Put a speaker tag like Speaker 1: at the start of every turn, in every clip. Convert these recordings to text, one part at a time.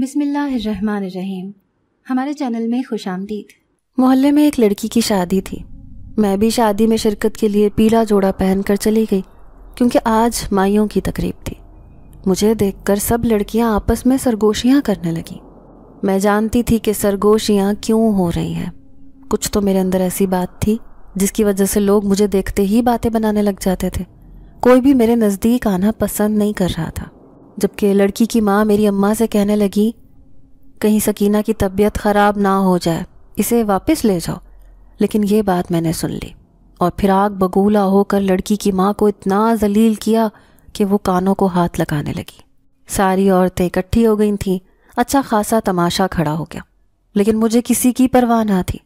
Speaker 1: बिसमीम हमारे चैनल में खुश आमदीद मोहल्ले में एक लड़की की शादी थी मैं भी शादी में शिरकत के लिए पीला जोड़ा पहनकर चली गई क्योंकि आज माइयों की तकरीब थी मुझे देखकर सब लड़कियां आपस में सरगोशियां करने लगीं मैं जानती थी कि सरगोशियां क्यों हो रही हैं कुछ तो मेरे अंदर ऐसी बात थी जिसकी वजह से लोग मुझे देखते ही बातें बनाने लग जाते थे कोई भी मेरे नज़दीक आना पसंद नहीं कर रहा था जबकि लड़की की माँ मेरी अम्मा से कहने लगी कहीं सकीना की तबीयत ख़राब ना हो जाए इसे वापस ले जाओ लेकिन ये बात मैंने सुन ली और फिर आग बगूला होकर लड़की की माँ को इतना जलील किया कि वो कानों को हाथ लगाने लगी सारी औरतें इकट्ठी हो गई थीं अच्छा खासा तमाशा खड़ा हो गया लेकिन मुझे किसी की परवाह ना थी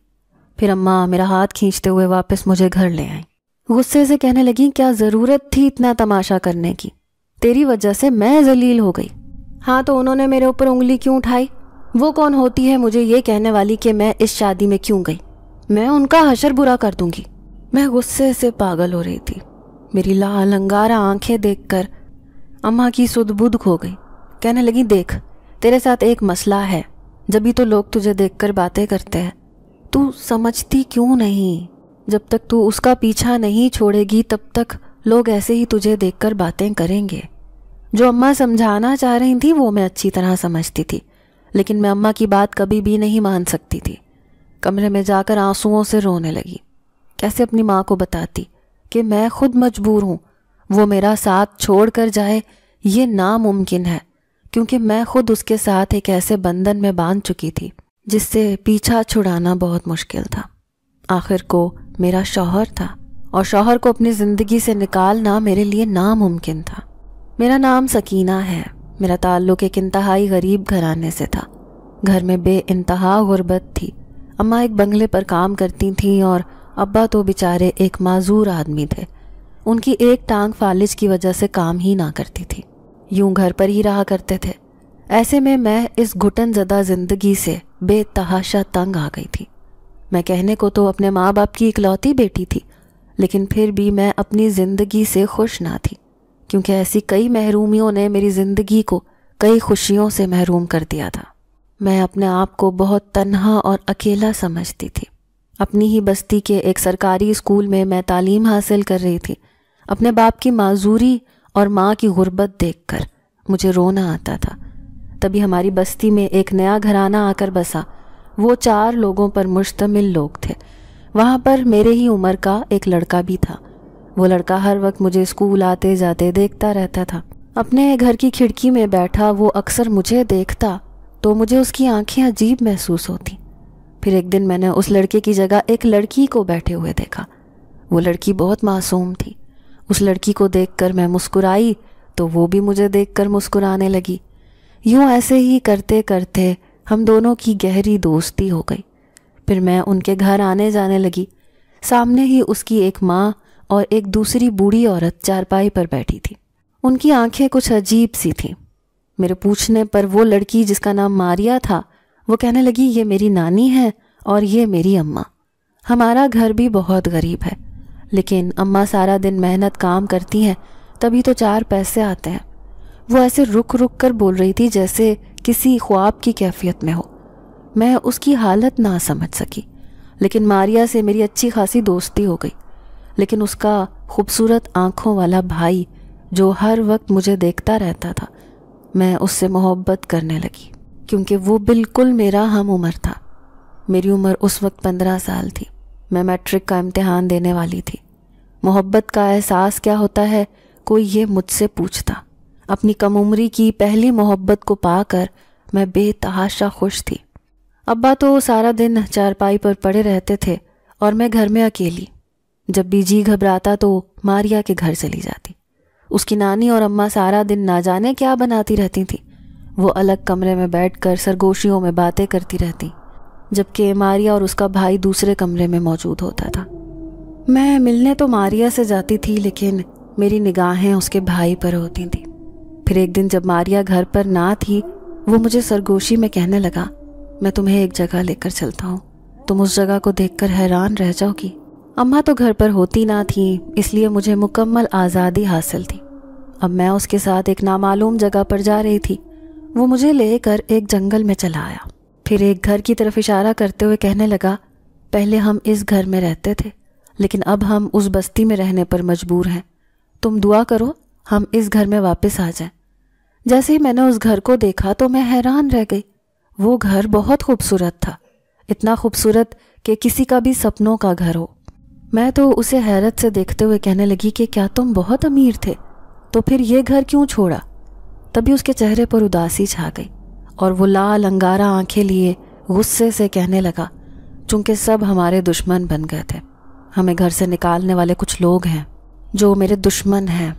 Speaker 1: फिर अम्मा मेरा हाथ खींचते हुए वापस मुझे घर ले आई गुस्से से कहने लगी क्या ज़रूरत थी इतना तमाशा करने की तेरी वजह से मैं जलील हो गई हाँ तो उन्होंने मेरे ऊपर उंगली क्यों उठाई वो कौन होती है मुझे ये कहने वाली कि मैं इस शादी में क्यों गई मैं उनका हशर बुरा कर दूंगी मैं गुस्से से पागल हो रही थी मेरी लाल अंगारा आंखें देखकर अम्मा की सुदबुद खो गई कहने लगी देख तेरे साथ एक मसला है जब तो लोग तुझे देखकर बातें करते हैं तू समझती क्यों नहीं जब तक तू उसका पीछा नहीं छोड़ेगी तब तक लोग ऐसे ही तुझे देखकर बातें करेंगे जो अम्मा समझाना चाह रही थी वो मैं अच्छी तरह समझती थी लेकिन मैं अम्मा की बात कभी भी नहीं मान सकती थी कमरे में जाकर आंसुओं से रोने लगी कैसे अपनी माँ को बताती कि मैं खुद मजबूर हूँ वो मेरा साथ छोड़ कर जाए ये नामुमकिन है क्योंकि मैं खुद उसके साथ एक ऐसे बंधन में बांध चुकी थी जिससे पीछा छुड़ाना बहुत मुश्किल था आखिर को मेरा शौहर था और शौहर को अपनी ज़िंदगी से निकालना मेरे लिए नामुमकिन था मेरा नाम सकीना है मेरा ताल्लुक एक इंतहाई गरीब घराने से था घर में बे इंतहा गुर्बत थी अम्मा एक बंगले पर काम करती थीं और अब्बा तो बेचारे एक माजूर आदमी थे उनकी एक टांग फालिज की वजह से काम ही ना करती थी यूं घर पर ही रहा करते थे ऐसे में मैं इस घुटन ज़दा ज़िंदगी से बेतहाशा तंग आ गई थी मैं कहने को तो अपने माँ बाप की इकलौती बेटी थी लेकिन फिर भी मैं अपनी ज़िंदगी से खुश ना थी क्योंकि ऐसी कई महरूमियों ने मेरी ज़िंदगी को कई खुशियों से महरूम कर दिया था मैं अपने आप को बहुत तनहा और अकेला समझती थी अपनी ही बस्ती के एक सरकारी स्कूल में मैं तालीम हासिल कर रही थी अपने बाप की माजूरी और माँ की गुर्बत देखकर मुझे रोना आता था तभी हमारी बस्ती में एक नया घराना आकर बसा वो चार लोगों पर मुश्तमिल लोग थे वहाँ पर मेरे ही उम्र का एक लड़का भी था वो लड़का हर वक्त मुझे स्कूल आते जाते देखता रहता था अपने घर की खिड़की में बैठा वो अक्सर मुझे देखता तो मुझे उसकी आंखें अजीब महसूस होती फिर एक दिन मैंने उस लड़के की जगह एक लड़की को बैठे हुए देखा वो लड़की बहुत मासूम थी उस लड़की को देख मैं मुस्कुराई तो वो भी मुझे देख मुस्कुराने लगी यूँ ऐसे ही करते करते हम दोनों की गहरी दोस्ती हो गई फिर मैं उनके घर आने जाने लगी सामने ही उसकी एक माँ और एक दूसरी बूढ़ी औरत चारपाई पर बैठी थी उनकी आंखें कुछ अजीब सी थीं मेरे पूछने पर वो लड़की जिसका नाम मारिया था वो कहने लगी ये मेरी नानी है और ये मेरी अम्मा हमारा घर भी बहुत गरीब है लेकिन अम्मा सारा दिन मेहनत काम करती हैं तभी तो चार पैसे आते हैं वो ऐसे रुक रुक कर बोल रही थी जैसे किसी ख्वाब की कैफियत में हो मैं उसकी हालत ना समझ सकी लेकिन मारिया से मेरी अच्छी खासी दोस्ती हो गई लेकिन उसका खूबसूरत आँखों वाला भाई जो हर वक्त मुझे देखता रहता था मैं उससे मोहब्बत करने लगी क्योंकि वो बिल्कुल मेरा हम उम्र था मेरी उम्र उस वक्त पंद्रह साल थी मैं मैट्रिक का इम्तहान देने वाली थी मोहब्बत का एहसास क्या होता है कोई ये मुझसे पूछता अपनी कम उम्री की पहली मोहब्बत को पाकर मैं बेतहाशा खुश थी अब्बा तो सारा दिन चारपाई पर पड़े रहते थे और मैं घर में अकेली जब भी जी घबराता तो मारिया के घर चली जाती उसकी नानी और अम्मा सारा दिन ना जाने क्या बनाती रहती थी वो अलग कमरे में बैठकर सरगोशियों में बातें करती रहती जबकि मारिया और उसका भाई दूसरे कमरे में मौजूद होता था मैं मिलने तो मारिया से जाती थी लेकिन मेरी निगाहें उसके भाई पर होती थी फिर एक दिन जब मारिया घर पर ना थी वो मुझे सरगोशी में कहने लगा मैं तुम्हें एक जगह लेकर चलता हूँ तुम उस जगह को देखकर हैरान रह जाओगी अम्मा तो घर पर होती ना थी इसलिए मुझे मुकम्मल आज़ादी हासिल थी अब मैं उसके साथ एक नामालूम जगह पर जा रही थी वो मुझे लेकर एक जंगल में चला आया फिर एक घर की तरफ इशारा करते हुए कहने लगा पहले हम इस घर में रहते थे लेकिन अब हम उस बस्ती में रहने पर मजबूर हैं तुम दुआ करो हम इस घर में वापस आ जाएं जैसे ही मैंने उस घर को देखा तो मैं हैरान रह गई वो घर बहुत खूबसूरत था इतना खूबसूरत कि किसी का भी सपनों का घर हो मैं तो उसे हैरत से देखते हुए कहने लगी कि क्या तुम बहुत अमीर थे तो फिर ये घर क्यों छोड़ा तभी उसके चेहरे पर उदासी छा गई और वो लाल अंगारा आंखें लिए गुस्से से कहने लगा चूंकि सब हमारे दुश्मन बन गए थे हमें घर से निकालने वाले कुछ लोग हैं जो मेरे दुश्मन हैं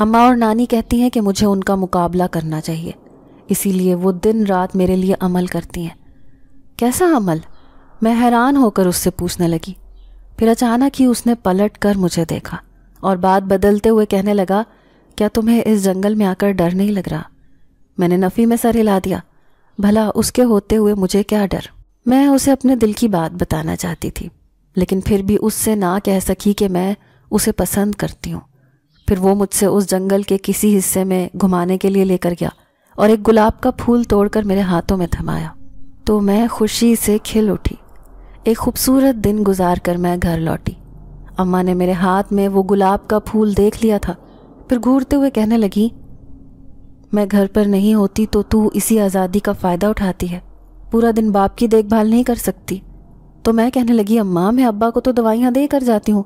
Speaker 1: अम्मा और नानी कहती हैं कि मुझे उनका मुकाबला करना चाहिए इसीलिए वो दिन रात मेरे लिए अमल करती हैं कैसा अमल मैं हैरान होकर उससे पूछने लगी फिर अचानक ही उसने पलट कर मुझे देखा और बात बदलते हुए कहने लगा क्या तुम्हें इस जंगल में आकर डर नहीं लग रहा मैंने नफ़ी में सर हिला दिया भला उसके होते हुए मुझे क्या डर मैं उसे अपने दिल की बात बताना चाहती थी लेकिन फिर भी उससे ना कह सकी कि मैं उसे पसंद करती हूँ फिर वो मुझसे उस जंगल के किसी हिस्से में घुमाने के लिए लेकर गया और एक गुलाब का फूल तोड़कर मेरे हाथों में थमाया तो मैं खुशी से खिल उठी एक खूबसूरत दिन गुजार कर मैं घर लौटी अम्मा ने मेरे हाथ में वो गुलाब का फूल देख लिया था फिर घूरते हुए कहने लगी मैं घर पर नहीं होती तो तू इसी आज़ादी का फ़ायदा उठाती है पूरा दिन बाप की देखभाल नहीं कर सकती तो मैं कहने लगी अम्मा मैं अब्बा को तो दवाइयाँ दे कर जाती हूँ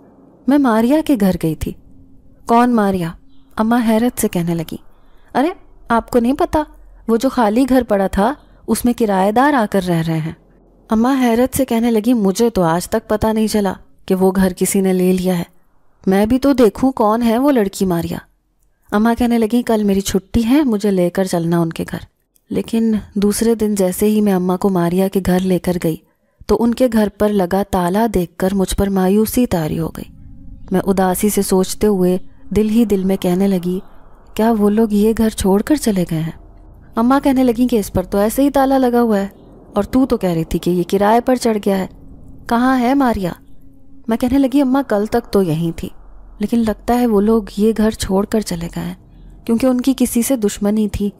Speaker 1: मैं मारिया के घर गई थी कौन मारिया अम्मा हैरत से कहने लगी अरे आपको नहीं पता वो जो खाली घर पड़ा था उसमें किराएदार आकर रह रहे हैं अम्मा हैरत से कहने लगी मुझे तो आज तक पता नहीं चला कि वो घर किसी ने ले लिया है मैं भी तो देखूं कौन है वो लड़की मारिया अम्मा कहने लगी कल मेरी छुट्टी है मुझे लेकर चलना उनके घर लेकिन दूसरे दिन जैसे ही मैं अम्मा को मारिया के घर लेकर गई तो उनके घर पर लगा ताला देखकर मुझ पर मायूसी तारी हो गई मैं उदासी से सोचते हुए दिल ही दिल में कहने लगी क्या वो लोग ये घर छोड़कर चले गए हैं अम्मा कहने लगी कि इस पर तो ऐसे ही ताला लगा हुआ है और तू तो कह रही थी कि ये किराए पर चढ़ गया है कहाँ है मारिया मैं कहने लगी अम्मा कल तक तो यहीं थी लेकिन लगता है वो लोग ये घर छोड़कर चले गए हैं क्योंकि उनकी किसी से दुश्मनी थी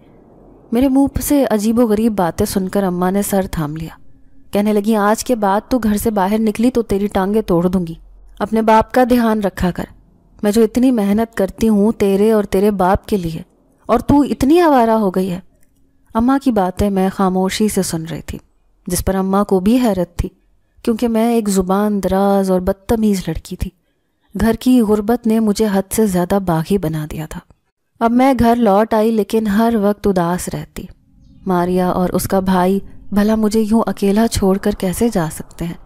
Speaker 1: मेरे मुंह से अजीबोगरीब बातें सुनकर अम्मा ने सर थाम लिया कहने लगी आज के बाद तू घर से बाहर निकली तो तेरी टांगे तोड़ दूंगी अपने बाप का ध्यान रखा कर मैं जो इतनी मेहनत करती हूँ तेरे और तेरे बाप के लिए और तू इतनी आवारा हो गई है अम्मा की बातें मैं खामोशी से सुन रही थी जिस पर अम्मा को भी हैरत थी क्योंकि मैं एक ज़ुबान दराज और बदतमीज़ लड़की थी घर की गुर्बत ने मुझे हद से ज़्यादा बागी बना दिया था अब मैं घर लौट आई लेकिन हर वक्त उदास रहती मारिया और उसका भाई भला मुझे यूँ अकेला छोड़कर कैसे जा सकते हैं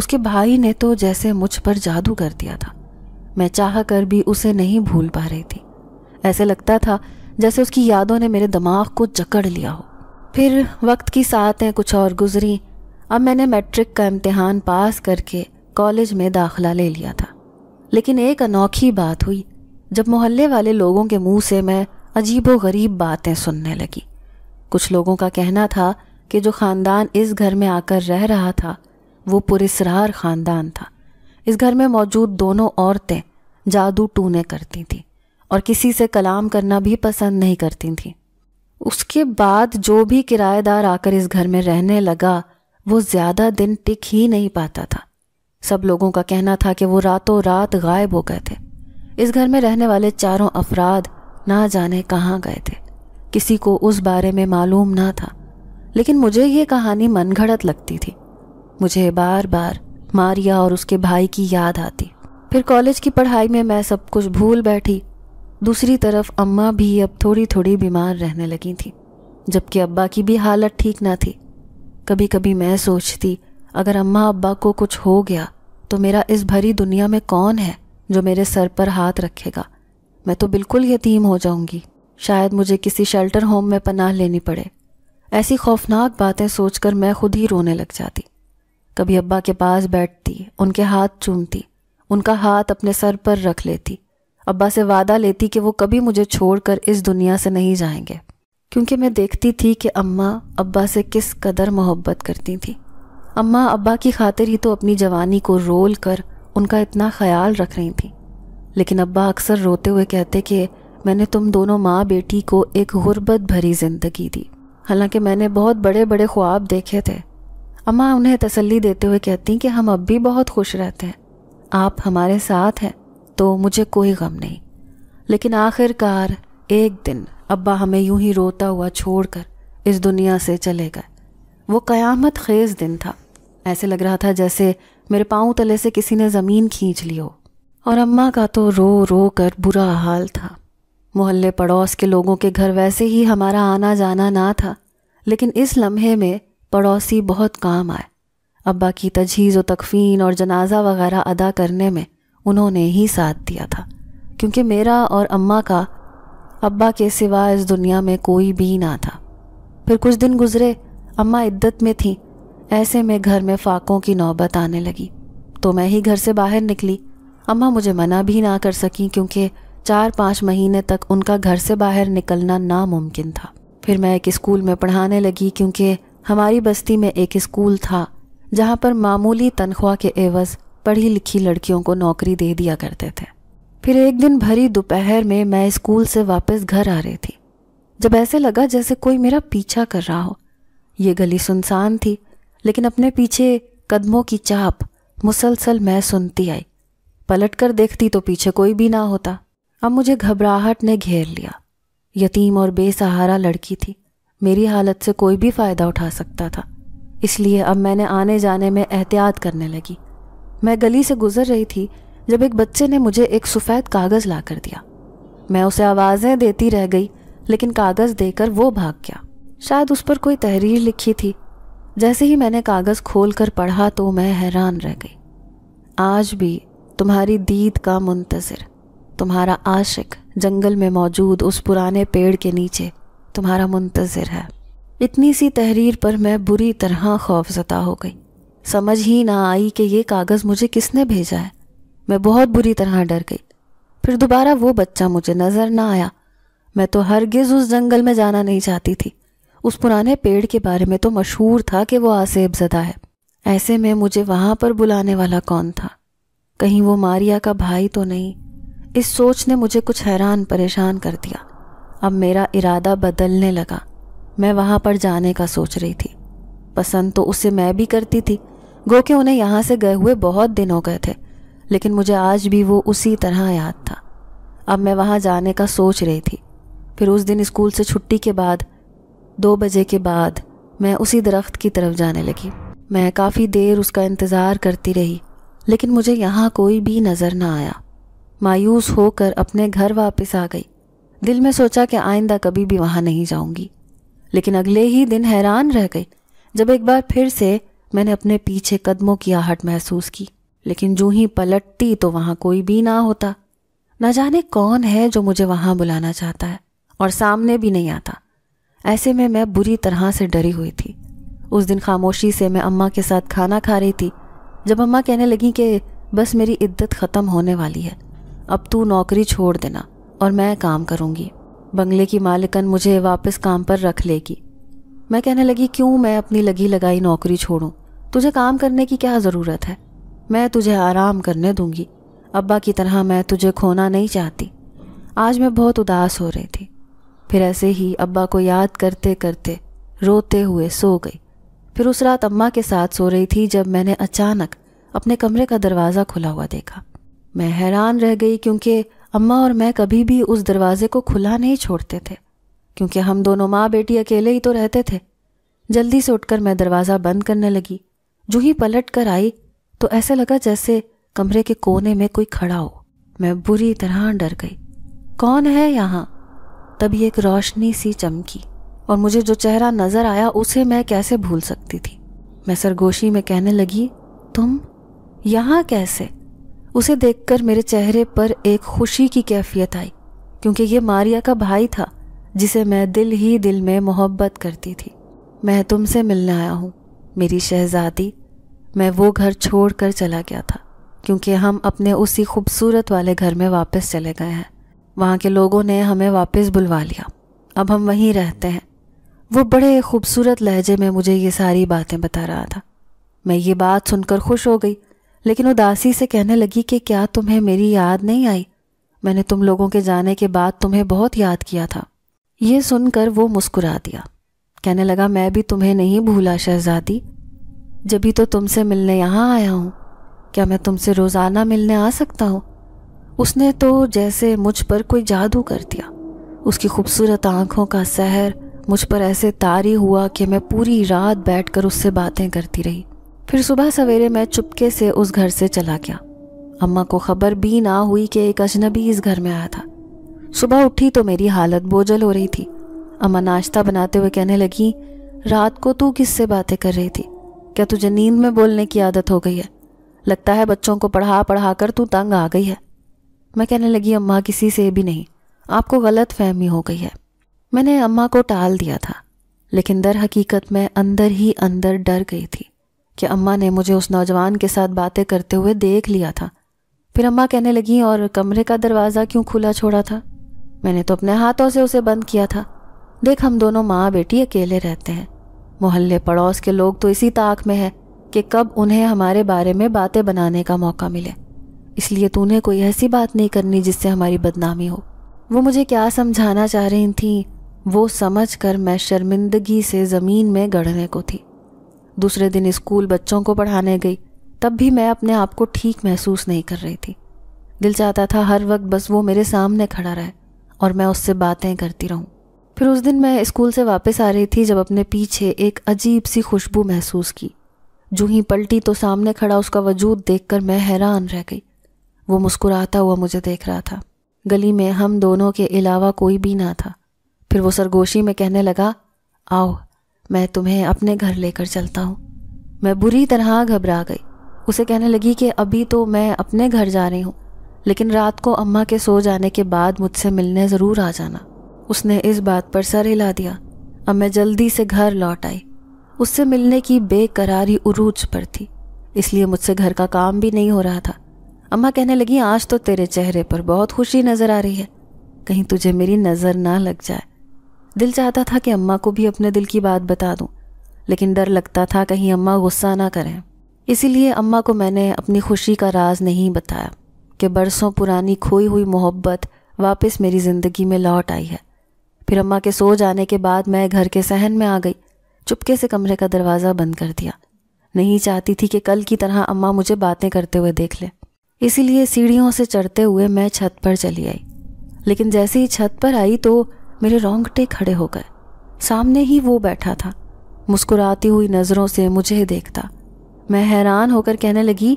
Speaker 1: उसके भाई ने तो जैसे मुझ पर जादू कर दिया था मैं चाह कर भी उसे नहीं भूल पा रही थी ऐसे लगता था जैसे उसकी यादों ने मेरे दिमाग को जकड़ लिया हो फिर वक्त की सातें कुछ और गुजरी अब मैंने मैट्रिक का इम्तहान पास करके कॉलेज में दाखिला ले लिया था लेकिन एक अनोखी बात हुई जब मोहल्ले वाले लोगों के मुंह से मैं अजीब गरीब बातें सुनने लगी कुछ लोगों का कहना था कि जो ख़ानदान इस घर में आकर रह रहा था वो पुरसरार ख़ानदान था इस घर में मौजूद दोनों औरतें जादू टूने करती थीं और किसी से कलाम करना भी पसंद नहीं करती थी उसके बाद जो भी किराएदार आकर इस घर में रहने लगा वो ज़्यादा दिन टिक ही नहीं पाता था सब लोगों का कहना था कि वो रातों रात गायब हो गए थे इस घर में रहने वाले चारों अफराद ना जाने कहाँ गए थे किसी को उस बारे में मालूम ना था लेकिन मुझे ये कहानी मनगढ़ंत लगती थी मुझे बार बार मारिया और उसके भाई की याद आती फिर कॉलेज की पढ़ाई में मैं सब कुछ भूल बैठी दूसरी तरफ अम्मा भी अब थोड़ी थोड़ी बीमार रहने लगी थी जबकि अब्बा की भी हालत ठीक ना थी कभी कभी मैं सोचती अगर अम्मा अब्बा को कुछ हो गया तो मेरा इस भरी दुनिया में कौन है जो मेरे सर पर हाथ रखेगा मैं तो बिल्कुल यतीम हो जाऊंगी शायद मुझे किसी शेल्टर होम में पनाह लेनी पड़े ऐसी खौफनाक बातें सोचकर मैं खुद ही रोने लग जाती कभी अब्बा के पास बैठती उनके हाथ चूमती उनका हाथ अपने सर पर रख लेती अब्बा से वादा लेती कि वो कभी मुझे छोड़कर इस दुनिया से नहीं जाएंगे क्योंकि मैं देखती थी कि अम्मा अब्बा से किस कदर मोहब्बत करती थी अम्मा अब्बा की खातिर ही तो अपनी जवानी को रोल कर उनका इतना ख्याल रख रही थी लेकिन अब्बा अक्सर रोते हुए कहते कि मैंने तुम दोनों माँ बेटी को एक गुर्बत भरी ज़िंदगी दी हालांकि मैंने बहुत बड़े बड़े ख्वाब देखे थे अम्मा उन्हें तसल्ली देते हुए कहती कि हम अब भी बहुत खुश रहते हैं आप हमारे साथ हैं तो मुझे कोई गम नहीं लेकिन आखिरकार एक दिन अब्बा हमें यूं ही रोता हुआ छोड़कर इस दुनिया से चले गए वो क़यामत खेज दिन था ऐसे लग रहा था जैसे मेरे पाँव तले से किसी ने ज़मीन खींच ली हो और अम्मा का तो रो रो कर बुरा हाल था मोहल्ले पड़ोस के लोगों के घर वैसे ही हमारा आना जाना ना था लेकिन इस लम्हे में पड़ोसी बहुत काम आए अब्बा की तजहीज़ व तकफ़ीन और जनाजा वगैरह अदा करने में उन्होंने ही साथ दिया था क्योंकि मेरा और अम्मा का अब्बा के सिवा इस दुनिया में कोई भी ना था फिर कुछ दिन गुजरे अम्मा इद्दत में थी ऐसे में घर में फाकों की नौबत आने लगी तो मैं ही घर से बाहर निकली अम्मा मुझे मना भी ना कर सकी क्योंकि चार पाँच महीने तक उनका घर से बाहर निकलना नामुमकिन था फिर मैं एक स्कूल में पढ़ाने लगी क्योंकि हमारी बस्ती में एक स्कूल था जहाँ पर मामूली तनख्वाह के एवज़ पढ़ी लिखी लड़कियों को नौकरी दे दिया करते थे फिर एक दिन भरी दोपहर में मैं स्कूल से वापस घर आ रही थी जब ऐसे लगा जैसे कोई मेरा पीछा कर रहा हो ये गली सुनसान थी लेकिन अपने पीछे कदमों की चाप मुसलसल मैं सुनती आई पलट कर देखती तो पीछे कोई भी ना होता अब मुझे घबराहट ने घेर लिया यतीम और बेसहारा लड़की थी मेरी हालत से कोई भी फ़ायदा उठा सकता था इसलिए अब मैंने आने जाने में एहतियात करने लगी मैं गली से गुजर रही थी जब एक बच्चे ने मुझे एक सफ़ेद कागज़ ला कर दिया मैं उसे आवाज़ें देती रह गई लेकिन कागज़ देकर वो भाग गया शायद उस पर कोई तहरीर लिखी थी जैसे ही मैंने कागज़ खोल कर पढ़ा तो मैं हैरान रह गई आज भी तुम्हारी दीद का मुंतज़र तुम्हारा आशिक जंगल में मौजूद उस पुराने पेड़ के नीचे तुम्हारा मुंतज़र है इतनी सी तहरीर पर मैं बुरी तरह खौफजदा हो गई समझ ही ना आई कि ये कागज़ मुझे किसने भेजा है मैं बहुत बुरी तरह डर गई फिर दोबारा वो बच्चा मुझे नज़र ना आया मैं तो हरगिज़ उस जंगल में जाना नहीं चाहती थी उस पुराने पेड़ के बारे में तो मशहूर था कि वो आसेब ज़दा है ऐसे में मुझे वहाँ पर बुलाने वाला कौन था कहीं वो मारिया का भाई तो नहीं इस सोच ने मुझे कुछ हैरान परेशान कर दिया अब मेरा इरादा बदलने लगा मैं वहाँ पर जाने का सोच रही थी पसंद तो उसे मैं भी करती थी गो के उन्हें यहाँ से गए हुए बहुत दिन हो गए थे लेकिन मुझे आज भी वो उसी तरह याद था अब मैं वहाँ जाने का सोच रही थी फिर उस दिन स्कूल से छुट्टी के बाद दो बजे के बाद मैं उसी दरख्त की तरफ जाने लगी मैं काफ़ी देर उसका इंतज़ार करती रही लेकिन मुझे यहाँ कोई भी नज़र ना आया मायूस होकर अपने घर वापस आ गई दिल में सोचा कि आइंदा कभी भी वहाँ नहीं जाऊँगी लेकिन अगले ही दिन हैरान रह गई जब एक बार फिर से मैंने अपने पीछे कदमों की आहट महसूस की लेकिन जो ही पलटती तो वहां कोई भी ना होता न जाने कौन है जो मुझे वहां बुलाना चाहता है और सामने भी नहीं आता ऐसे में मैं बुरी तरह से डरी हुई थी उस दिन खामोशी से मैं अम्मा के साथ खाना खा रही थी जब अम्मा कहने लगी कि बस मेरी इद्दत ख़त्म होने वाली है अब तू नौकरी छोड़ देना और मैं काम करूँगी बंगले की मालिकन मुझे वापस काम पर रख लेगी मैं कहने लगी क्यों मैं अपनी लगी लगाई नौकरी छोड़ूं तुझे काम करने की क्या ज़रूरत है मैं तुझे आराम करने दूंगी अब्बा की तरह मैं तुझे खोना नहीं चाहती आज मैं बहुत उदास हो रही थी फिर ऐसे ही अब्बा को याद करते करते रोते हुए सो गई फिर उस रात अम्मा के साथ सो रही थी जब मैंने अचानक अपने कमरे का दरवाज़ा खुला हुआ देखा मैं हैरान रह गई क्योंकि अम्मा और मैं कभी भी उस दरवाजे को खुला नहीं छोड़ते थे क्योंकि हम दोनों माँ बेटी अकेले ही तो रहते थे जल्दी से उठकर मैं दरवाज़ा बंद करने लगी जो ही पलट कर आई तो ऐसा लगा जैसे कमरे के कोने में कोई खड़ा हो मैं बुरी तरह डर गई कौन है यहाँ तभी एक रोशनी सी चमकी और मुझे जो चेहरा नज़र आया उसे मैं कैसे भूल सकती थी मैं सरगोशी में कहने लगी तुम यहाँ कैसे उसे देखकर मेरे चेहरे पर एक खुशी की कैफियत आई क्योंकि ये मारिया का भाई था जिसे मैं दिल ही दिल में मोहब्बत करती थी मैं तुमसे मिलने आया हूँ मेरी शहजादी मैं वो घर छोड़ कर चला गया था क्योंकि हम अपने उसी खूबसूरत वाले घर में वापस चले गए हैं वहाँ के लोगों ने हमें वापस बुलवा लिया अब हम वहीं रहते हैं वो बड़े खूबसूरत लहजे में मुझे ये सारी बातें बता रहा था मैं ये बात सुनकर खुश हो गई लेकिन उदासी से कहने लगी कि क्या तुम्हें मेरी याद नहीं आई मैंने तुम लोगों के जाने के बाद तुम्हें बहुत याद किया था ये सुनकर वो मुस्कुरा दिया कहने लगा मैं भी तुम्हें नहीं भूला शहजादी जब भी तो तुमसे मिलने यहाँ आया हूँ क्या मैं तुमसे रोज़ाना मिलने आ सकता हूँ उसने तो जैसे मुझ पर कोई जादू कर दिया उसकी खूबसूरत आँखों का सहर मुझ पर ऐसे तारी हुआ कि मैं पूरी रात बैठकर उससे बातें करती रही फिर सुबह सवेरे मैं चुपके से उस घर से चला गया अम्मा को खबर भी ना हुई कि एक अजनबी इस घर में आया था सुबह उठी तो मेरी हालत बोझल हो रही थी अम्मा नाश्ता बनाते हुए कहने लगी रात को तू किससे बातें कर रही थी क्या तुझे नींद में बोलने की आदत हो गई है लगता है बच्चों को पढ़ा पढ़ा कर तू तंग आ गई है मैं कहने लगी अम्मा किसी से भी नहीं आपको गलत फहमी हो गई है मैंने अम्मा को टाल दिया था लेकिन दर हकीकत मैं अंदर ही अंदर डर गई थी कि अम्मा ने मुझे उस नौजवान के साथ बातें करते हुए देख लिया था फिर अम्मा कहने लगी और कमरे का दरवाज़ा क्यों खुला छोड़ा था मैंने तो अपने हाथों से उसे बंद किया था देख हम दोनों माँ बेटी अकेले रहते हैं मोहल्ले पड़ोस के लोग तो इसी ताक में है कि कब उन्हें हमारे बारे में बातें बनाने का मौका मिले इसलिए तूने कोई ऐसी बात नहीं करनी जिससे हमारी बदनामी हो वो मुझे क्या समझाना चाह रही थी वो समझ कर मैं शर्मिंदगी से ज़मीन में गढ़ने को थी दूसरे दिन स्कूल बच्चों को पढ़ाने गई तब भी मैं अपने आप को ठीक महसूस नहीं कर रही थी दिल चाहता था हर वक्त बस वो मेरे सामने खड़ा रहे और मैं उससे बातें करती रहूं फिर उस दिन मैं स्कूल से वापस आ रही थी जब अपने पीछे एक अजीब सी खुशबू महसूस की जो ही पलटी तो सामने खड़ा उसका वजूद देखकर मैं हैरान रह गई वो मुस्कुराता हुआ मुझे देख रहा था गली में हम दोनों के अलावा कोई भी ना था फिर वो सरगोशी में कहने लगा आओ मैं तुम्हें अपने घर लेकर चलता हूँ मैं बुरी तरह घबरा गई उसे कहने लगी कि अभी तो मैं अपने घर जा रही हूँ लेकिन रात को अम्मा के सो जाने के बाद मुझसे मिलने ज़रूर आ जाना उसने इस बात पर सर हिला दिया अब मैं जल्दी से घर लौट आई उससे मिलने की बेकरारी उरूज पर थी इसलिए मुझसे घर का काम भी नहीं हो रहा था अम्मा कहने लगी आज तो तेरे चेहरे पर बहुत खुशी नज़र आ रही है कहीं तुझे मेरी नज़र ना लग जाए दिल चाहता था कि अम्मा को भी अपने दिल की बात बता दूं, लेकिन डर लगता था कहीं अम्मा गुस्सा ना करें इसीलिए अम्मा को मैंने अपनी खुशी का राज नहीं बताया कि बरसों पुरानी खोई हुई मोहब्बत वापस मेरी ज़िंदगी में लौट आई है फिर अम्मा के सो जाने के बाद मैं घर के सहन में आ गई चुपके से कमरे का दरवाज़ा बंद कर दिया नहीं चाहती थी कि कल की तरह अम्मा मुझे बातें करते हुए देख लें इसीलिए सीढ़ियों से चढ़ते हुए मैं छत पर चली आई लेकिन जैसे ही छत पर आई तो मेरे रोंगटे खड़े हो गए सामने ही वो बैठा था मुस्कुराती हुई नज़रों से मुझे देखता मैं हैरान होकर कहने लगी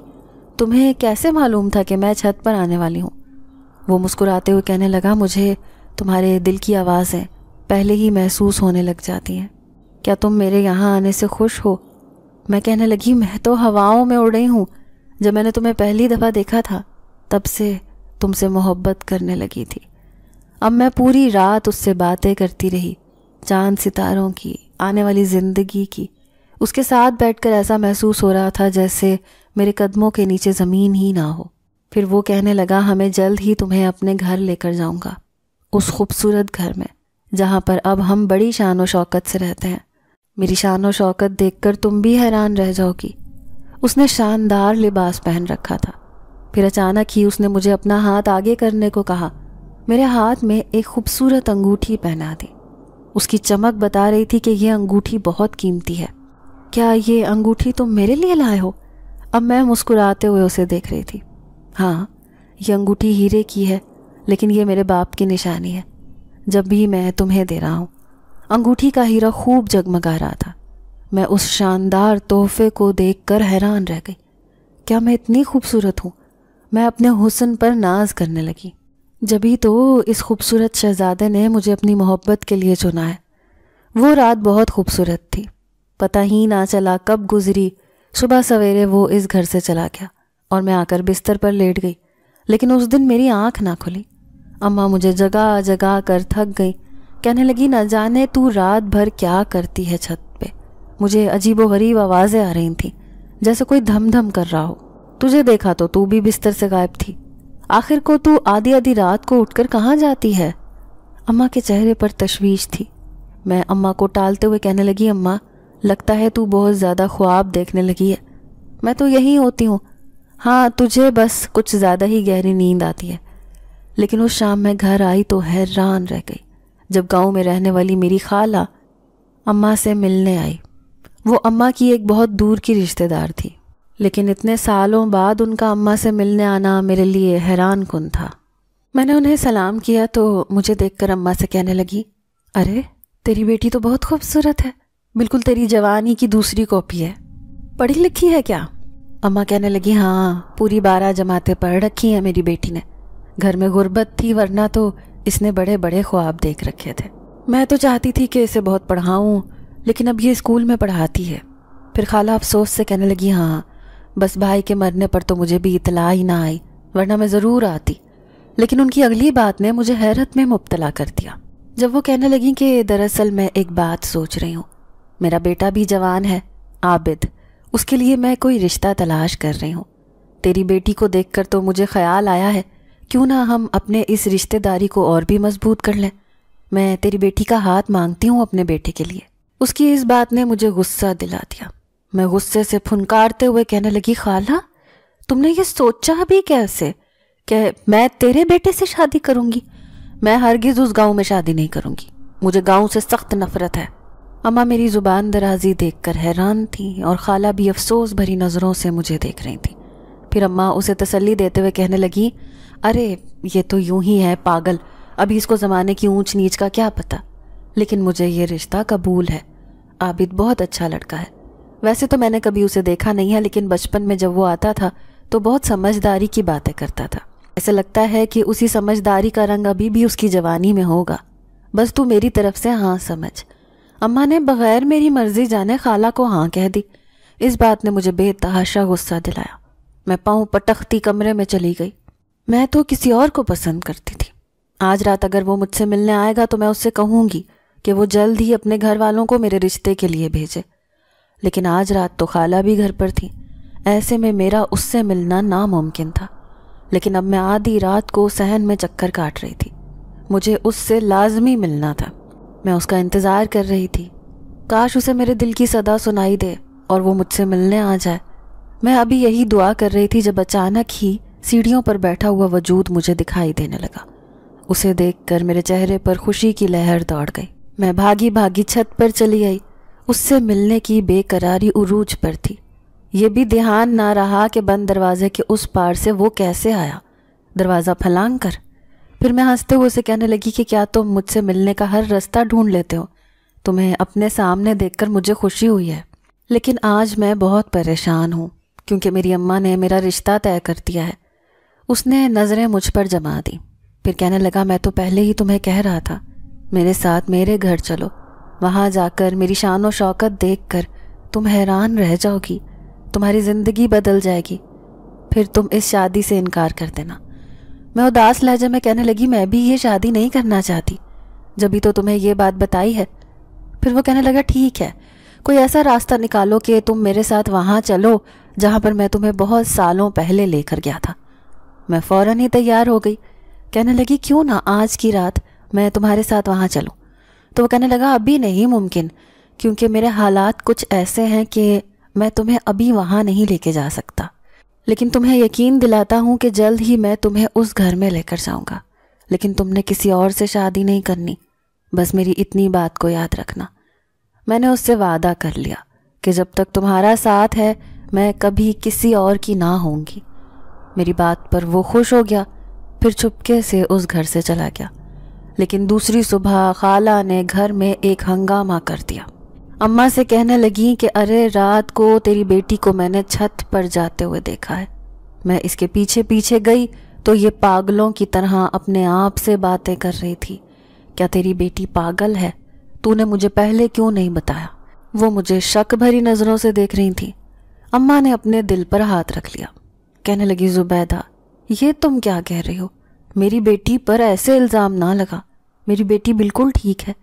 Speaker 1: तुम्हें कैसे मालूम था कि मैं छत पर आने वाली हूँ वो मुस्कुराते हुए कहने लगा मुझे तुम्हारे दिल की आवाज़ें पहले ही महसूस होने लग जाती हैं क्या तुम मेरे यहाँ आने से खुश हो मैं कहने लगी मैं तो हवाओं में उड़ रही हूँ जब मैंने तुम्हें पहली दफ़ा देखा था तब से तुमसे मोहब्बत करने लगी थी अब मैं पूरी रात उससे बातें करती रही चांद सितारों की आने वाली ज़िंदगी की उसके साथ बैठकर ऐसा महसूस हो रहा था जैसे मेरे कदमों के नीचे ज़मीन ही ना हो फिर वो कहने लगा हमें जल्द ही तुम्हें अपने घर लेकर जाऊंगा उस खूबसूरत घर में जहाँ पर अब हम बड़ी शान व शौकत से रहते हैं मेरी शान व शौकत देखकर तुम भी हैरान रह जाओगी उसने शानदार लिबास पहन रखा था फिर अचानक ही उसने मुझे अपना हाथ आगे करने को कहा मेरे हाथ में एक खूबसूरत अंगूठी पहना दी उसकी चमक बता रही थी कि यह अंगूठी बहुत कीमती है क्या ये अंगूठी तुम मेरे लिए लाए हो अब मैं मुस्कुराते हुए उसे देख रही थी हाँ ये अंगूठी हीरे की है लेकिन ये मेरे बाप की निशानी है जब भी मैं तुम्हें दे रहा हूँ अंगूठी का हीरा खूब जगमगा रहा था मैं उस शानदार तोहफे को देख हैरान रह गई क्या मैं इतनी खूबसूरत हूँ मैं अपने हुसन पर नाज करने लगी जभी तो इस खूबसूरत शहजादे ने मुझे अपनी मोहब्बत के लिए चुना है वो रात बहुत खूबसूरत थी पता ही ना चला कब गुजरी सुबह सवेरे वो इस घर से चला गया और मैं आकर बिस्तर पर लेट गई लेकिन उस दिन मेरी आंख ना खुली अम्मा मुझे जगा जगा कर थक गई कहने लगी न जाने तू रात भर क्या करती है छत पे मुझे अजीबो गरीब आवाज़ें आ रही थी जैसे कोई धम धम कर रहा हो तुझे देखा तो तू भी बिस्तर से गायब थी आखिर को तू आधी आधी रात को उठकर कहाँ जाती है अम्मा के चेहरे पर तशवीश थी मैं अम्मा को टालते हुए कहने लगी अम्मा लगता है तू बहुत ज़्यादा ख्वाब देखने लगी है मैं तो यही होती हूँ हाँ तुझे बस कुछ ज़्यादा ही गहरी नींद आती है लेकिन उस शाम मैं घर आई तो हैरान रह गई जब गांव में रहने वाली मेरी खाला अम्मा से मिलने आई वो अम्मा की एक बहुत दूर की रिश्तेदार थी लेकिन इतने सालों बाद उनका अम्मा से मिलने आना मेरे लिए हैरान कन था मैंने उन्हें सलाम किया तो मुझे देखकर अम्मा से कहने लगी अरे तेरी बेटी तो बहुत खूबसूरत है बिल्कुल तेरी जवानी की दूसरी कॉपी है पढ़ी लिखी है क्या अम्मा कहने लगी हाँ पूरी बारह जमाते पढ़ रखी है मेरी बेटी ने घर में गुर्बत थी वरना तो इसने बड़े बड़े ख्वाब देख रखे थे मैं तो चाहती थी कि इसे बहुत पढ़ाऊँ लेकिन अब ये स्कूल में पढ़ाती है फिर खाला अफसोस से कहने लगी हाँ बस भाई के मरने पर तो मुझे भी इतला ही ना आई वरना मैं ज़रूर आती लेकिन उनकी अगली बात ने मुझे हैरत में मुबतला कर दिया जब वो कहने लगी कि दरअसल मैं एक बात सोच रही हूँ मेरा बेटा भी जवान है आबिद उसके लिए मैं कोई रिश्ता तलाश कर रही हूँ तेरी बेटी को देखकर तो मुझे ख्याल आया है क्यों ना हम अपने इस रिश्तेदारी को और भी मजबूत कर लें मैं तेरी बेटी का हाथ मांगती हूँ अपने बेटे के लिए उसकी इस बात ने मुझे गुस्सा दिला दिया मैं गुस्से से फुनकारते हुए कहने लगी खाला तुमने ये सोचा भी कैसे कि मैं तेरे बेटे से शादी करूँगी मैं हरगिज़ उस गांव में शादी नहीं करूँगी मुझे गांव से सख्त नफरत है अम्मा मेरी ज़ुबान दराजी देखकर हैरान थी और खाला भी अफसोस भरी नज़रों से मुझे देख रही थी फिर अम्मा उसे तसल्ली देते हुए कहने लगी अरे ये तो यूं ही है पागल अभी इसको ज़माने की ऊंच नीच का क्या पता लेकिन मुझे ये रिश्ता कबूल है आबिद बहुत अच्छा लड़का है वैसे तो मैंने कभी उसे देखा नहीं है लेकिन बचपन में जब वो आता था तो बहुत समझदारी की बातें करता था ऐसा लगता है कि उसी समझदारी का रंग अभी भी उसकी जवानी में होगा बस तू मेरी तरफ से हाँ समझ अम्मा ने बगैर मेरी मर्जी जाने खाला को हाँ कह दी इस बात ने मुझे बेतहाशा गुस्सा दिलाया मैं पाऊँ पटखती कमरे में चली गई मैं तो किसी और को पसंद करती थी आज रात अगर वो मुझसे मिलने आएगा तो मैं उससे कहूँगी कि वो जल्द ही अपने घर वालों को मेरे रिश्ते के लिए भेजे लेकिन आज रात तो खाला भी घर पर थी ऐसे में मेरा उससे मिलना नामुमकिन था लेकिन अब मैं आधी रात को सहन में चक्कर काट रही थी मुझे उससे लाजमी मिलना था मैं उसका इंतज़ार कर रही थी काश उसे मेरे दिल की सदा सुनाई दे और वो मुझसे मिलने आ जाए मैं अभी यही दुआ कर रही थी जब अचानक ही सीढ़ियों पर बैठा हुआ वजूद मुझे दिखाई देने लगा उसे देखकर मेरे चेहरे पर खुशी की लहर दौड़ गई मैं भागी भागी छत पर चली आई उससे मिलने की बेकरारी उरूज पर थी ये भी ध्यान ना रहा कि बंद दरवाजे के उस पार से वो कैसे आया दरवाज़ा फलांग कर फिर मैं हंसते हुए उसे कहने लगी कि क्या तुम तो मुझसे मिलने का हर रास्ता ढूंढ लेते हो तुम्हें अपने सामने देखकर मुझे खुशी हुई है लेकिन आज मैं बहुत परेशान हूँ क्योंकि मेरी अम्मा ने मेरा रिश्ता तय कर दिया है उसने नज़रें मुझ पर जमा दी फिर कहने लगा मैं तो पहले ही तुम्हें कह रहा था मेरे साथ मेरे घर चलो वहाँ जाकर मेरी शान और शौकत देख कर तुम हैरान रह जाओगी तुम्हारी ज़िंदगी बदल जाएगी फिर तुम इस शादी से इनकार कर देना मैं उदास लहजे में कहने लगी मैं भी ये शादी नहीं करना चाहती जब भी तो तुम्हें ये बात बताई है फिर वो कहने लगा ठीक है कोई ऐसा रास्ता निकालो कि तुम मेरे साथ वहाँ चलो जहाँ पर मैं तुम्हें बहुत सालों पहले लेकर गया था मैं फ़ौरन ही तैयार हो गई कहने लगी क्यों ना आज की रात मैं तुम्हारे साथ वहाँ चलूँ तो वो कहने लगा अभी नहीं मुमकिन क्योंकि मेरे हालात कुछ ऐसे हैं कि मैं तुम्हें अभी वहाँ नहीं लेके जा सकता लेकिन तुम्हें यकीन दिलाता हूं कि जल्द ही मैं तुम्हें उस घर में लेकर जाऊँगा लेकिन तुमने किसी और से शादी नहीं करनी बस मेरी इतनी बात को याद रखना मैंने उससे वादा कर लिया कि जब तक तुम्हारा साथ है मैं कभी किसी और की ना होंगी मेरी बात पर वो खुश हो गया फिर चुपके से उस घर से चला गया लेकिन दूसरी सुबह खाला ने घर में एक हंगामा कर दिया अम्मा से कहने लगी कि अरे रात को तेरी बेटी को मैंने छत पर जाते हुए देखा है मैं इसके पीछे पीछे गई तो ये पागलों की तरह अपने आप से बातें कर रही थी क्या तेरी बेटी पागल है तूने मुझे पहले क्यों नहीं बताया वो मुझे शक भरी नज़रों से देख रही थी अम्मा ने अपने दिल पर हाथ रख लिया कहने लगी जुबैदा ये तुम क्या कह रही हो मेरी बेटी पर ऐसे इल्ज़ाम ना लगा मेरी बेटी बिल्कुल ठीक है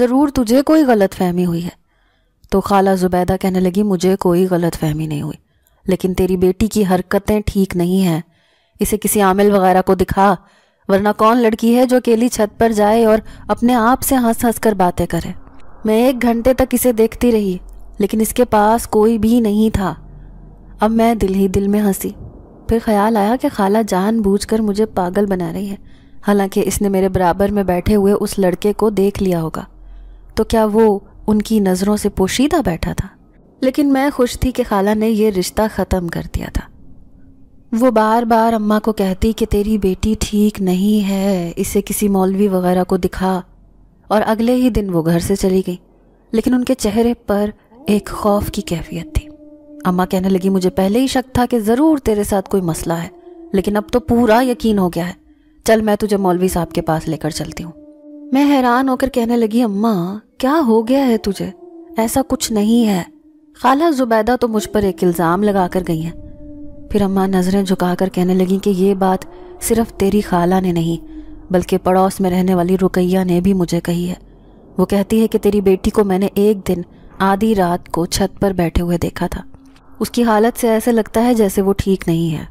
Speaker 1: ज़रूर तुझे कोई गलत फहमी हुई है तो खाला ज़ुबैदा कहने लगी मुझे कोई गलत फहमी नहीं हुई लेकिन तेरी बेटी की हरकतें ठीक नहीं हैं इसे किसी आमिल वगैरह को दिखा वरना कौन लड़की है जो अकेली छत पर जाए और अपने आप से हंस हंस कर बातें करे मैं एक घंटे तक इसे देखती रही लेकिन इसके पास कोई भी नहीं था अब मैं दिल ही दिल में हंसी फिर ख्याल आया कि खाला कर मुझे पागल बना रही है हालांकि इसने मेरे बराबर में बैठे हुए उस लड़के को देख लिया होगा तो क्या वो उनकी नज़रों से पोशीदा बैठा था लेकिन मैं खुश थी कि खाला ने यह रिश्ता ख़त्म कर दिया था वो बार बार अम्मा को कहती कि तेरी बेटी ठीक नहीं है इसे किसी मौलवी वगैरह को दिखा और अगले ही दिन वो घर से चली गई लेकिन उनके चेहरे पर एक खौफ की कैफियत थी अम्मा कहने लगी मुझे पहले ही शक था कि ज़रूर तेरे साथ कोई मसला है लेकिन अब तो पूरा यकीन हो गया है चल मैं तुझे मौलवी साहब के पास लेकर चलती हूँ मैं हैरान होकर कहने लगी अम्मा क्या हो गया है तुझे ऐसा कुछ नहीं है खाला जुबैदा तो मुझ पर एक इल्ज़ाम लगा कर गई हैं फिर अम्मा नज़रें झुकाकर कहने लगी कि ये बात सिर्फ तेरी खाला ने नहीं बल्कि पड़ोस में रहने वाली रुकैया ने भी मुझे कही है वो कहती है कि तेरी बेटी को मैंने एक दिन आधी रात को छत पर बैठे हुए देखा था उसकी हालत से ऐसे लगता है जैसे वो ठीक नहीं है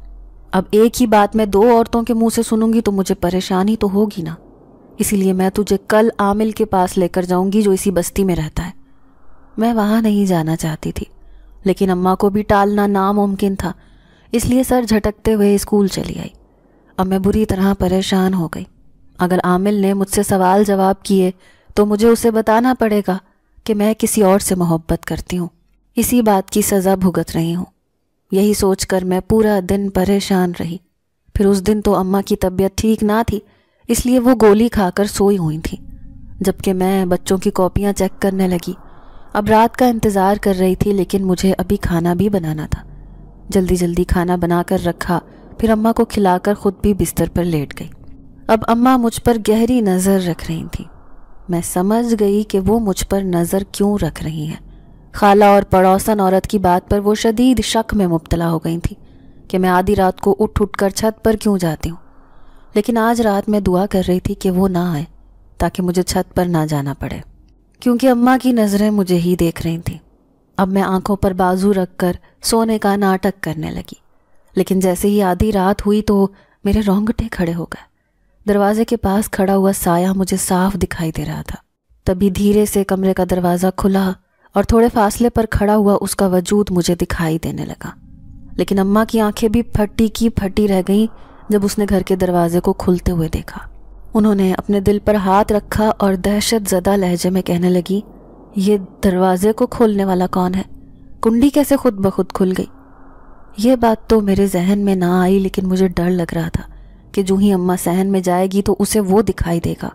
Speaker 1: अब एक ही बात मैं दो औरतों के मुंह से सुनूंगी तो मुझे परेशानी तो होगी ना इसीलिए मैं तुझे कल आमिल के पास लेकर जाऊंगी जो इसी बस्ती में रहता है मैं वहाँ नहीं जाना चाहती थी लेकिन अम्मा को भी टालना नामुमकिन था इसलिए सर झटकते हुए स्कूल चली आई अब मैं बुरी तरह परेशान हो गई अगर आमिल ने मुझसे सवाल जवाब किए तो मुझे उसे बताना पड़ेगा कि मैं किसी और से मोहब्बत करती हूँ इसी बात की सज़ा भुगत रही हूँ यही सोचकर मैं पूरा दिन परेशान रही फिर उस दिन तो अम्मा की तबीयत ठीक ना थी इसलिए वो गोली खाकर सोई हुई थी जबकि मैं बच्चों की कॉपियाँ चेक करने लगी अब रात का इंतज़ार कर रही थी लेकिन मुझे अभी खाना भी बनाना था जल्दी जल्दी खाना बनाकर रखा फिर अम्मा को खिलाकर खुद भी बिस्तर पर लेट गई अब अम्मा मुझ पर गहरी नज़र रख रही थी मैं समझ गई कि वो मुझ पर नज़र क्यों रख रही हैं खाला और पड़ोसन औरत की बात पर वो शदीद शक में मुबतला हो गई थी कि मैं आधी रात को उठ उठ कर छत पर क्यों जाती हूँ लेकिन आज रात मैं दुआ कर रही थी कि वो ना आए ताकि मुझे छत पर ना जाना पड़े क्योंकि अम्मा की नज़रें मुझे ही देख रही थीं अब मैं आंखों पर बाजू रख कर सोने का नाटक करने लगी लेकिन जैसे ही आधी रात हुई तो मेरे रोंगटे खड़े हो गए दरवाजे के पास खड़ा हुआ साया मुझे साफ दिखाई दे रहा था तभी धीरे से कमरे का दरवाज़ा खुला और थोड़े फासले पर खड़ा हुआ उसका वजूद मुझे दिखाई देने लगा लेकिन अम्मा की आंखें भी फटी की फटी रह गईं जब उसने घर के दरवाजे को खुलते हुए देखा उन्होंने अपने दिल पर हाथ रखा और दहशत ज़दा लहजे में कहने लगी ये दरवाजे को खोलने वाला कौन है कुंडी कैसे खुद ब खुद खुल गई ये बात तो मेरे जहन में ना आई लेकिन मुझे डर लग रहा था कि जो ही अम्मा सहन में जाएगी तो उसे वो दिखाई देगा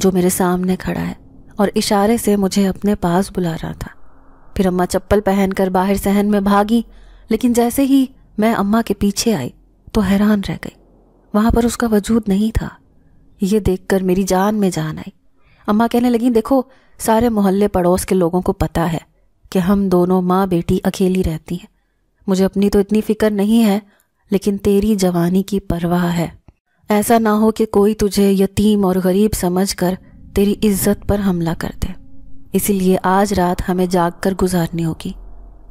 Speaker 1: जो मेरे सामने खड़ा है और इशारे से मुझे अपने पास बुला रहा था फिर अम्मा चप्पल पहनकर बाहर सहन में भागी लेकिन जैसे ही मैं अम्मा के पीछे आई तो हैरान रह गई वहां पर उसका वजूद नहीं था ये देखकर मेरी जान में जान आई अम्मा कहने लगी देखो सारे मोहल्ले पड़ोस के लोगों को पता है कि हम दोनों माँ बेटी अकेली रहती हैं मुझे अपनी तो इतनी फिक्र नहीं है लेकिन तेरी जवानी की परवाह है ऐसा ना हो कि कोई तुझे यतीम और गरीब समझकर तेरी इज्जत पर हमला कर दे इसीलिए आज रात हमें जाग कर गुजारनी होगी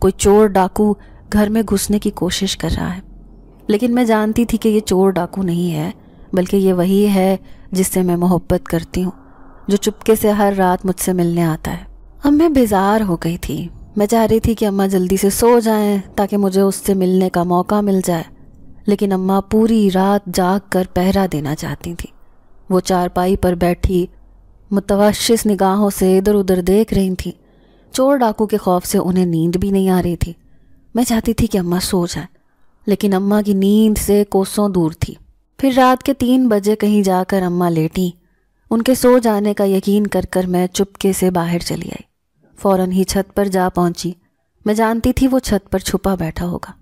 Speaker 1: कोई चोर डाकू घर में घुसने की कोशिश कर रहा है लेकिन मैं जानती थी कि ये चोर डाकू नहीं है बल्कि ये वही है जिससे मैं मोहब्बत करती हूँ जो चुपके से हर रात मुझसे मिलने आता है अब मैं बेजार हो गई थी मैं चाह रही थी कि अम्मा जल्दी से सो जाएं ताकि मुझे उससे मिलने का मौका मिल जाए लेकिन अम्मा पूरी रात जाग कर पहरा देना चाहती थी वो चारपाई पर बैठी मुतवशिस निगाहों से इधर उधर देख रही थी चोर डाकू के खौफ से उन्हें नींद भी नहीं आ रही थी मैं चाहती थी कि अम्मा सो जाए लेकिन अम्मा की नींद से कोसों दूर थी फिर रात के तीन बजे कहीं जाकर अम्मा लेटी उनके सो जाने का यकीन कर कर मैं चुपके से बाहर चली आई फौरन ही छत पर जा पहुंची मैं जानती थी वो छत पर छुपा बैठा होगा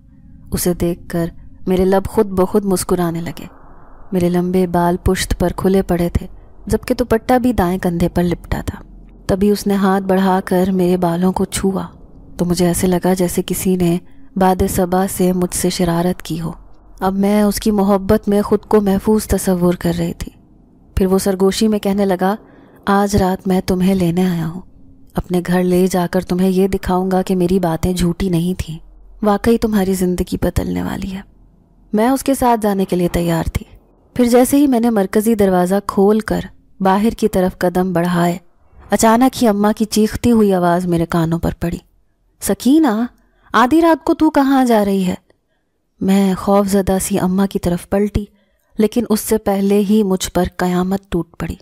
Speaker 1: उसे देखकर मेरे लब खुद ब खुद मुस्कुराने लगे मेरे लंबे बाल पुश्त पर खुले पड़े थे जबकि दुपट्टा भी दाएं कंधे पर लिपटा था तभी उसने हाथ बढ़ाकर मेरे बालों को छुआ तो मुझे ऐसे लगा जैसे किसी ने बाद सबा से मुझसे शरारत की हो अब मैं उसकी मोहब्बत में ख़ुद को महफूज तस्वुर कर रही थी फिर वो सरगोशी में कहने लगा आज रात मैं तुम्हें लेने आया हूँ अपने घर ले जाकर तुम्हें यह दिखाऊंगा कि मेरी बातें झूठी नहीं थी वाकई तुम्हारी ज़िंदगी बदलने वाली है मैं उसके साथ जाने के लिए तैयार थी फिर जैसे ही मैंने मरकज़ी दरवाज़ा खोल कर बाहर की तरफ कदम बढ़ाए अचानक ही अम्मा की चीखती हुई आवाज़ मेरे कानों पर पड़ी सकीना आधी रात को तू कहाँ जा रही है मैं खौफजदा सी अम्मा की तरफ पलटी लेकिन उससे पहले ही मुझ पर कयामत टूट पड़ी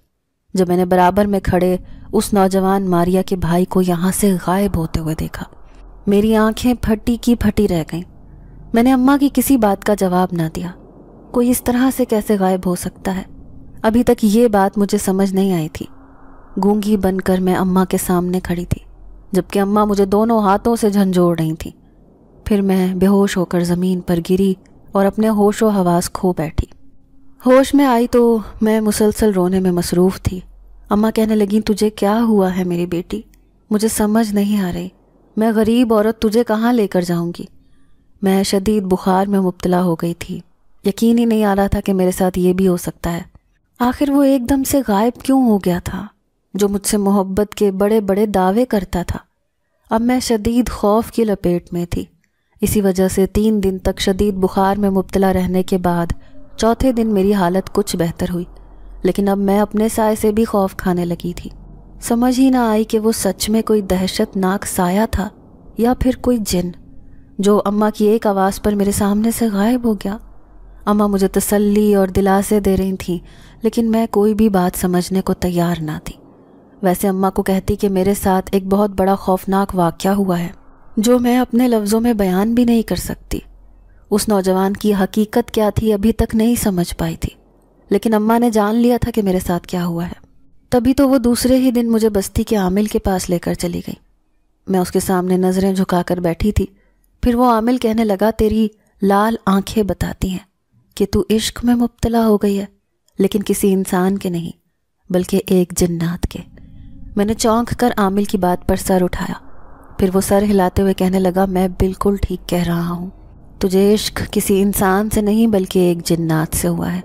Speaker 1: जब मैंने बराबर में खड़े उस नौजवान मारिया के भाई को यहाँ से गायब होते हुए देखा मेरी आंखें फटी की फटी रह गईं मैंने अम्मा की किसी बात का जवाब ना दिया कोई इस तरह से कैसे गायब हो सकता है अभी तक ये बात मुझे समझ नहीं आई थी गूंगी बनकर मैं अम्मा के सामने खड़ी थी जबकि अम्मा मुझे दोनों हाथों से झंझोड़ रही थीं फिर मैं बेहोश होकर ज़मीन पर गिरी और अपने होश व हवास खो बैठी होश में आई तो मैं मुसलसल रोने में मसरूफ़ थी अम्मा कहने लगी तुझे क्या हुआ है मेरी बेटी मुझे समझ नहीं आ रही मैं गरीब औरत तुझे कहाँ लेकर जाऊँगी मैं शदीद बुखार में मुबतला हो गई थी यकीन ही नहीं आ रहा था कि मेरे साथ ये भी हो सकता है आखिर वो एकदम से गायब क्यों हो गया था जो मुझसे मोहब्बत के बड़े बड़े दावे करता था अब मैं शदीद खौफ की लपेट में थी इसी वजह से तीन दिन तक शदीद बुखार में मुबतला रहने के बाद चौथे दिन मेरी हालत कुछ बेहतर हुई लेकिन अब मैं अपने साय से भी खौफ खाने लगी थी समझ ही ना आई कि वो सच में कोई दहशतनाक साया था या फिर कोई जिन जो अम्मा की एक आवाज़ पर मेरे सामने से गायब हो गया अम्मा मुझे तसल्ली और दिलासे दे रही थीं लेकिन मैं कोई भी बात समझने को तैयार ना थी वैसे अम्मा को कहती कि मेरे साथ एक बहुत बड़ा खौफनाक वाक्य हुआ है जो मैं अपने लफ्ज़ों में बयान भी नहीं कर सकती उस नौजवान की हकीकत क्या थी अभी तक नहीं समझ पाई थी लेकिन अम्मा ने जान लिया था कि मेरे साथ क्या हुआ है तभी तो वो दूसरे ही दिन मुझे बस्ती के आमिल के पास लेकर चली गई मैं उसके सामने नज़रें झुकाकर बैठी थी फिर वो आमिल कहने लगा तेरी लाल आंखें बताती हैं कि तू इश्क में मुबतला हो गई है लेकिन किसी इंसान के नहीं बल्कि एक जन्नात के मैंने चौंक कर आमिल की बात पर सर उठाया फिर वो सर हिलाते हुए कहने लगा मैं बिल्कुल ठीक कह रहा हूँ तुझे इश्क किसी इंसान से नहीं बल्कि एक जिन्नात से हुआ है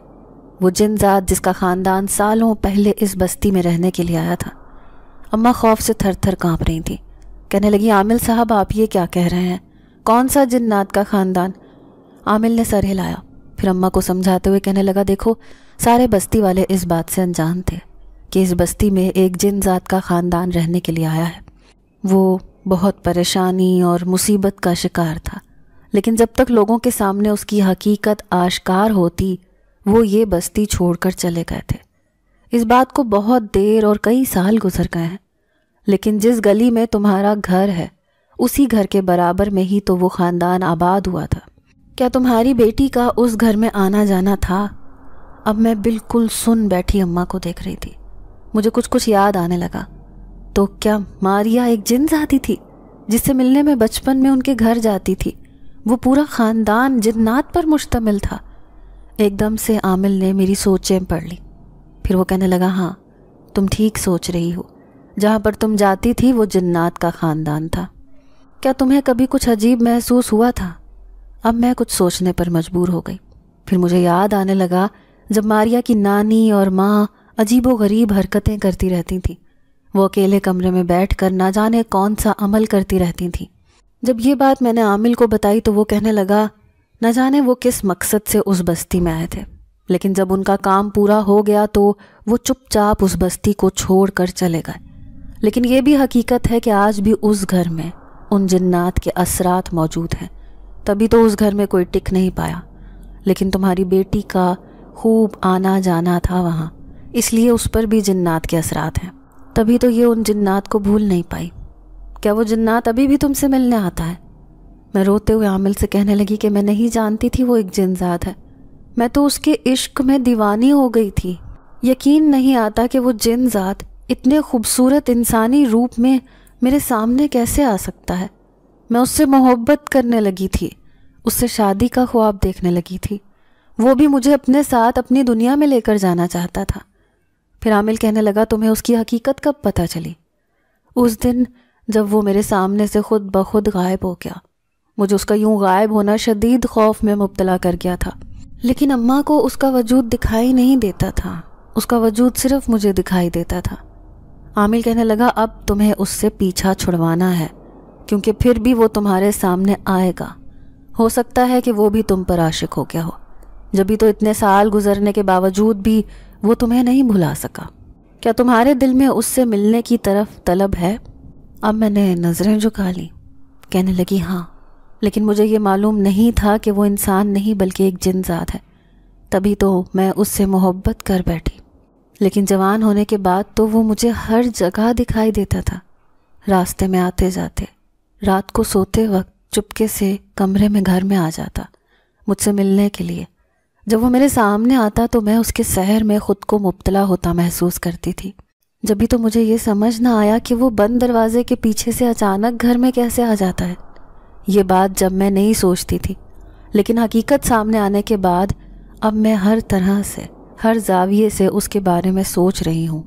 Speaker 1: वो जात जिसका ख़ानदान सालों पहले इस बस्ती में रहने के लिए आया था अम्मा खौफ से थर थर काँप रही थी कहने लगी आमिल साहब आप ये क्या कह रहे हैं कौन सा जिन्नात का ख़ानदान आमिल ने सर हिलाया फिर अम्मा को समझाते हुए कहने लगा देखो सारे बस्ती वाले इस बात से अनजान थे कि इस बस्ती में एक जिन जात का ख़ानदान रहने के लिए आया है वो बहुत परेशानी और मुसीबत का शिकार था लेकिन जब तक लोगों के सामने उसकी हकीकत आश्कार होती वो ये बस्ती छोड़कर चले गए थे इस बात को बहुत देर और कई साल गुजर गए हैं लेकिन जिस गली में तुम्हारा घर है उसी घर के बराबर में ही तो वो ख़ानदान आबाद हुआ था क्या तुम्हारी बेटी का उस घर में आना जाना था अब मैं बिल्कुल सुन बैठी अम्मा को देख रही थी मुझे कुछ कुछ याद आने लगा तो क्या मारिया एक जिन जाती थी जिससे मिलने में बचपन में उनके घर जाती थी वो पूरा ख़ानदान जिन्नात पर मुश्तमिल था एकदम से आमिल ने मेरी सोचें पढ़ ली फिर वो कहने लगा हाँ तुम ठीक सोच रही हो जहाँ पर तुम जाती थी वो जिन्नात का ख़ानदान था क्या तुम्हें कभी कुछ अजीब महसूस हुआ था अब मैं कुछ सोचने पर मजबूर हो गई फिर मुझे याद आने लगा जब मारिया की नानी और माँ अजीबो गरीब हरकतें करती रहती थीं वो अकेले कमरे में बैठ कर ना जाने कौन सा अमल करती रहती थी जब ये बात मैंने आमिल को बताई तो वो कहने लगा न जाने वो किस मकसद से उस बस्ती में आए थे लेकिन जब उनका काम पूरा हो गया तो वो चुपचाप उस बस्ती को छोड़ कर चले गए लेकिन ये भी हकीकत है कि आज भी उस घर में उन जन्नात के असरात मौजूद हैं तभी तो उस घर में कोई टिक नहीं पाया लेकिन तुम्हारी बेटी का खूब आना जाना था वहाँ इसलिए उस पर भी जिन्नात के असरात हैं तभी तो ये उन जिन्नात को भूल नहीं पाई क्या वो जिन्नात अभी भी तुमसे मिलने आता है मैं रोते हुए आमिल से कहने लगी कि मैं नहीं जानती थी वो एक जिनजात है मैं तो उसके इश्क में दीवानी हो गई थी यकीन नहीं आता कि वो जिनजात इतने खूबसूरत इंसानी रूप में मेरे सामने कैसे आ सकता है मैं उससे मोहब्बत करने लगी थी उससे शादी का ख्वाब देखने लगी थी वो भी मुझे अपने साथ अपनी दुनिया में लेकर जाना चाहता था फिर आमिल कहने लगा तुम्हें उसकी हकीकत कब पता चली उस दिन जब वो मेरे सामने से खुद ब खुद गायब हो गया मुझे उसका यूं गायब होना शदीद खौफ में मुबतला कर गया था लेकिन अम्मा को उसका वजूद दिखाई नहीं देता था उसका वजूद सिर्फ मुझे दिखाई देता था आमिल कहने लगा अब तुम्हें उससे पीछा छुड़वाना है क्योंकि फिर भी वो तुम्हारे सामने आएगा हो सकता है कि वो भी तुम पर आशिक हो गया हो जब भी तो इतने साल गुजरने के बावजूद भी वो तुम्हें नहीं भुला सका क्या तुम्हारे दिल में उससे मिलने की तरफ तलब है अब मैंने नज़रें झुका ली कहने लगी हाँ लेकिन मुझे ये मालूम नहीं था कि वो इंसान नहीं बल्कि एक जिनजात है तभी तो मैं उससे मोहब्बत कर बैठी लेकिन जवान होने के बाद तो वो मुझे हर जगह दिखाई देता था रास्ते में आते जाते रात को सोते वक्त चुपके से कमरे में घर में आ जाता मुझसे मिलने के लिए जब वो मेरे सामने आता तो मैं उसके शहर में ख़ुद को मुबतला होता महसूस करती थी जब भी तो मुझे ये समझ ना आया कि वो बंद दरवाजे के पीछे से अचानक घर में कैसे आ जाता है ये बात जब मैं नहीं सोचती थी लेकिन हकीकत सामने आने के बाद अब मैं हर तरह से हर जाविये से उसके बारे में सोच रही हूँ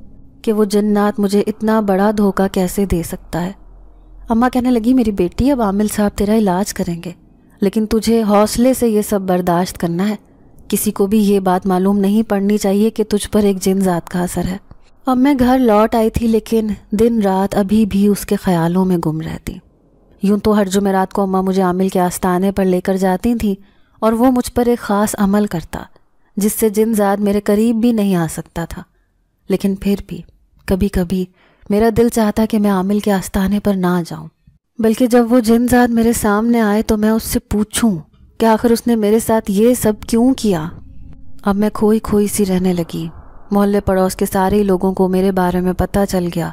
Speaker 1: कि वो जन्नात मुझे इतना बड़ा धोखा कैसे दे सकता है अम्मा कहने लगी मेरी बेटी अब आमिल साहब तेरा इलाज करेंगे लेकिन तुझे हौसले से ये सब बर्दाश्त करना है किसी को भी ये बात मालूम नहीं पड़नी चाहिए कि तुझ पर एक जिन जात का असर है अब मैं घर लौट आई थी लेकिन दिन रात अभी भी उसके ख्यालों में गुम रहती यूं तो हर जुमेरात को अम्मा मुझे आमिल के आस्थाने पर लेकर जाती थीं और वो मुझ पर एक ख़ास अमल करता जिससे जिन जात मेरे करीब भी नहीं आ सकता था लेकिन फिर भी कभी कभी मेरा दिल चाहता कि मैं आमिल के आस्थाने पर ना जाऊं बल्कि जब वो जिन जात मेरे सामने आए तो मैं उससे पूछूं कि आखिर उसने मेरे साथ ये सब क्यों किया अब मैं खोई खोई सी रहने लगी मोहल्ले पड़ोस के सारे लोगों को मेरे बारे में पता चल गया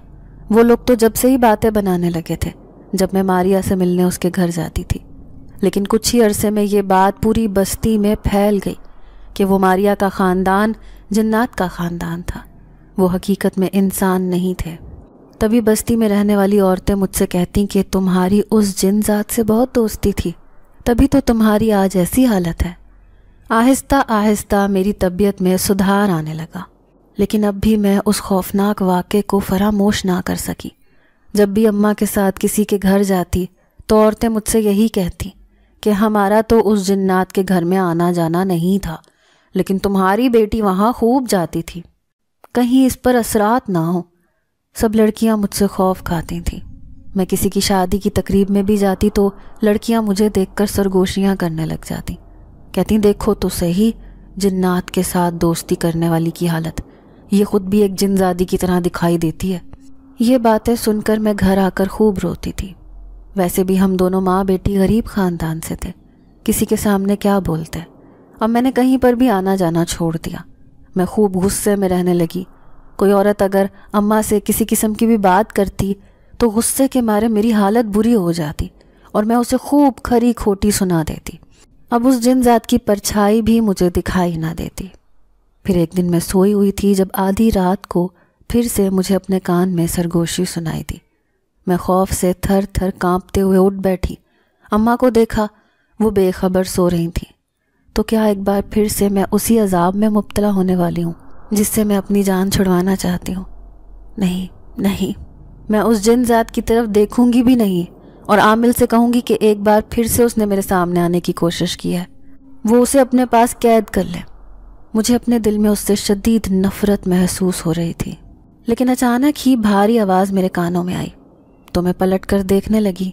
Speaker 1: वो लोग तो जब से ही बातें बनाने लगे थे जब मैं मारिया से मिलने उसके घर जाती थी लेकिन कुछ ही अरसे में ये बात पूरी बस्ती में फैल गई कि वो मारिया का ख़ानदान जन्नात का ख़ानदान था वो हकीकत में इंसान नहीं थे तभी बस्ती में रहने वाली औरतें मुझसे कहती कि तुम्हारी उस जिन जात से बहुत दोस्ती थी तभी तो तुम्हारी आज ऐसी हालत है आहिस्ता आहिस्ता मेरी तबीयत में सुधार आने लगा लेकिन अब भी मैं उस खौफनाक वाक़े को फरामोश ना कर सकी जब भी अम्मा के साथ किसी के घर जाती तो औरतें मुझसे यही कहती कि हमारा तो उस जिन्नात के घर में आना जाना नहीं था लेकिन तुम्हारी बेटी वहाँ खूब जाती थी कहीं इस पर असरात ना हो सब लड़कियाँ मुझसे खौफ खाती थीं मैं किसी की शादी की तकरीब में भी जाती तो लड़कियां मुझे देखकर सरगोशियां करने लग जाती कहती देखो तो सही जिन्नात के साथ दोस्ती करने वाली की हालत ये खुद भी एक जिनजादी की तरह दिखाई देती है ये बातें सुनकर मैं घर आकर खूब रोती थी वैसे भी हम दोनों माँ बेटी गरीब ख़ानदान से थे किसी के सामने क्या बोलते अब मैंने कहीं पर भी आना जाना छोड़ दिया मैं खूब गुस्से में रहने लगी कोई औरत अगर अम्मा से किसी किस्म की भी बात करती तो गुस्से के मारे मेरी हालत बुरी हो जाती और मैं उसे खूब खरी खोटी सुना देती अब उस जिन जात की परछाई भी मुझे दिखाई ना देती फिर एक दिन मैं सोई हुई थी जब आधी रात को फिर से मुझे अपने कान में सरगोशी सुनाई दी मैं खौफ से थर थर कांपते हुए उठ बैठी अम्मा को देखा वो बेखबर सो रही थी तो क्या एक बार फिर से मैं उसी अजाब में मुबतला होने वाली हूँ जिससे मैं अपनी जान छुड़वाना चाहती हूँ नहीं नहीं मैं उस जिन जात की तरफ देखूंगी भी नहीं और आमिल से कहूंगी कि एक बार फिर से उसने मेरे सामने आने की कोशिश की है वो उसे अपने पास कैद कर ले मुझे अपने दिल में उससे शदीद नफरत महसूस हो रही थी लेकिन अचानक ही भारी आवाज़ मेरे कानों में आई तो मैं पलट कर देखने लगी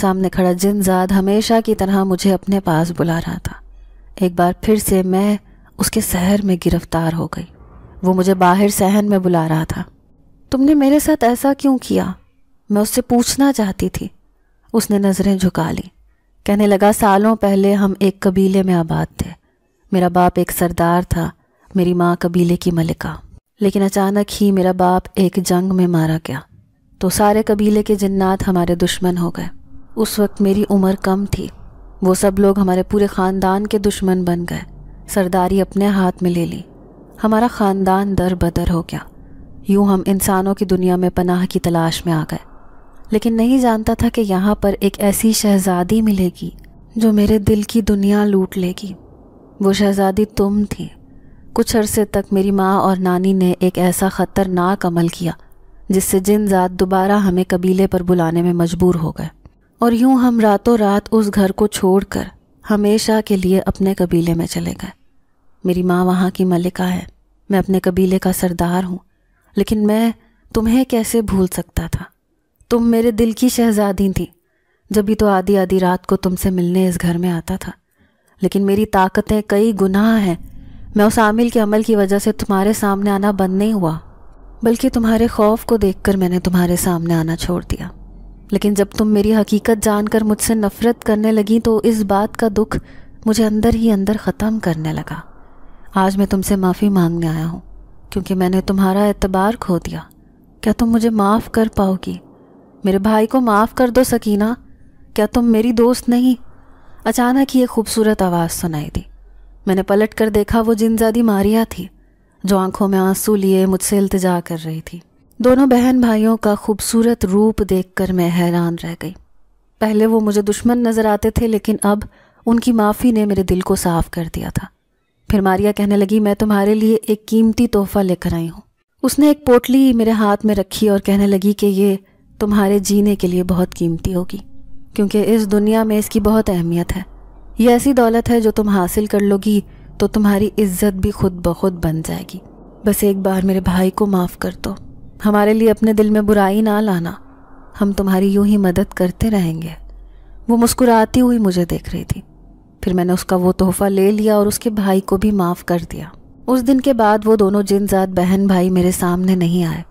Speaker 1: सामने खड़ा जिनजाद हमेशा की तरह मुझे अपने पास बुला रहा था एक बार फिर से मैं उसके शहर में गिरफ्तार हो गई वो मुझे बाहर सहन में बुला रहा था तुमने मेरे साथ ऐसा क्यों किया मैं उससे पूछना चाहती थी उसने नज़रें झुका ली कहने लगा सालों पहले हम एक कबीले में आबाद थे मेरा बाप एक सरदार था मेरी माँ कबीले की मलिका लेकिन अचानक ही मेरा बाप एक जंग में मारा गया तो सारे कबीले के जिन्नात हमारे दुश्मन हो गए उस वक्त मेरी उम्र कम थी वो सब लोग हमारे पूरे ख़ानदान के दुश्मन बन गए सरदारी अपने हाथ में ले ली हमारा ख़ानदान दर बदर हो गया यूं हम इंसानों की दुनिया में पनाह की तलाश में आ गए लेकिन नहीं जानता था कि यहाँ पर एक ऐसी शहज़ादी मिलेगी जो मेरे दिल की दुनिया लूट लेगी वो शहज़ादी तुम थी कुछ अरसे तक मेरी माँ और नानी ने एक ऐसा ख़तरनाक अमल किया जिससे जिन ज़ात दोबारा हमें कबीले पर बुलाने में मजबूर हो गए और यूं हम रातों रात उस घर को छोड़कर हमेशा के लिए अपने कबीले में चले गए मेरी माँ वहाँ की मलिका है मैं अपने कबीले का सरदार हूँ लेकिन मैं तुम्हें कैसे भूल सकता था तुम मेरे दिल की शहजादी थी जब भी तो आधी आधी रात को तुमसे मिलने इस घर में आता था लेकिन मेरी ताकतें कई गुनाह हैं मैं उस आमिल के अमल की वजह से तुम्हारे सामने आना बंद नहीं हुआ बल्कि तुम्हारे खौफ को देखकर मैंने तुम्हारे सामने आना छोड़ दिया लेकिन जब तुम मेरी हकीकत जानकर मुझसे नफरत करने लगी तो इस बात का दुख मुझे अंदर ही अंदर ख़त्म करने लगा आज मैं तुमसे माफ़ी मांगने आया हूँ क्योंकि मैंने तुम्हारा एतबार खो दिया क्या तुम मुझे माफ़ कर पाओगी मेरे भाई को माफ़ कर दो सकीना क्या तुम मेरी दोस्त नहीं अचानक ही एक खूबसूरत आवाज़ सुनाई दी मैंने पलट कर देखा वो जिनजादी मारिया थी जो आंखों में आंसू लिए मुझसे इल्तजा कर रही थी दोनों बहन भाइयों का खूबसूरत रूप देखकर मैं हैरान रह गई पहले वो मुझे दुश्मन नज़र आते थे लेकिन अब उनकी माफ़ी ने मेरे दिल को साफ कर दिया था फिर मारिया कहने लगी मैं तुम्हारे लिए एक कीमती तोहफा लेकर आई हूँ उसने एक पोटली मेरे हाथ में रखी और कहने लगी कि ये तुम्हारे जीने के लिए बहुत कीमती होगी क्योंकि इस दुनिया में इसकी बहुत अहमियत है ये ऐसी दौलत है जो तुम हासिल कर लोगी तो तुम्हारी इज्जत भी खुद ब खुद बन जाएगी बस एक बार मेरे भाई को माफ़ कर दो हमारे लिए अपने दिल में बुराई ना लाना हम तुम्हारी यूं ही मदद करते रहेंगे वो मुस्कुराती हुई मुझे देख रही थी फिर मैंने उसका वो तोहफा ले लिया और उसके भाई को भी माफ़ कर दिया उस दिन के बाद वो दोनों जिनजात बहन भाई मेरे सामने नहीं आए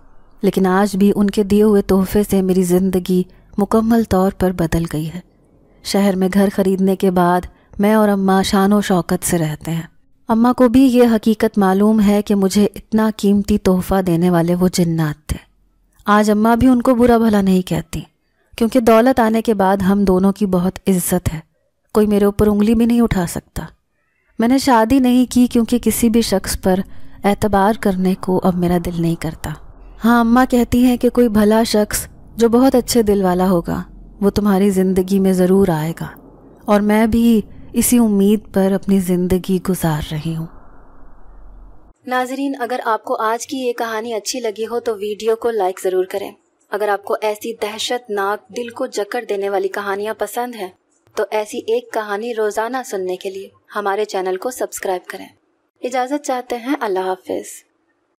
Speaker 1: लेकिन आज भी उनके दिए हुए तोहफे से मेरी ज़िंदगी मुकम्मल तौर पर बदल गई है शहर में घर खरीदने के बाद मैं और अम्मा शान शौकत से रहते हैं अम्मा को भी ये हकीकत मालूम है कि मुझे इतना कीमती तोहफ़ा देने वाले वो जिन्नात थे आज अम्मा भी उनको बुरा भला नहीं कहती क्योंकि दौलत आने के बाद हम दोनों की बहुत इज्जत है कोई मेरे ऊपर उंगली भी नहीं उठा सकता मैंने शादी नहीं की क्योंकि किसी भी शख्स पर एतबार करने को अब मेरा दिल नहीं करता हाँ अम्मा कहती हैं कि कोई भला शख्स जो बहुत अच्छे दिल वाला होगा वो तुम्हारी ज़िंदगी में ज़रूर आएगा और मैं भी इसी उम्मीद पर अपनी ज़िंदगी गुजार रही हूँ नाजरीन अगर आपको आज की ये कहानी अच्छी लगी हो तो वीडियो को लाइक ज़रूर करें अगर आपको ऐसी दहशतनाक दिल को जकड़ देने वाली कहानियाँ पसंद हैं तो ऐसी एक कहानी रोज़ाना सुनने के लिए हमारे चैनल को सब्सक्राइब करें इजाज़त चाहते हैं अल्लाह हाफिज़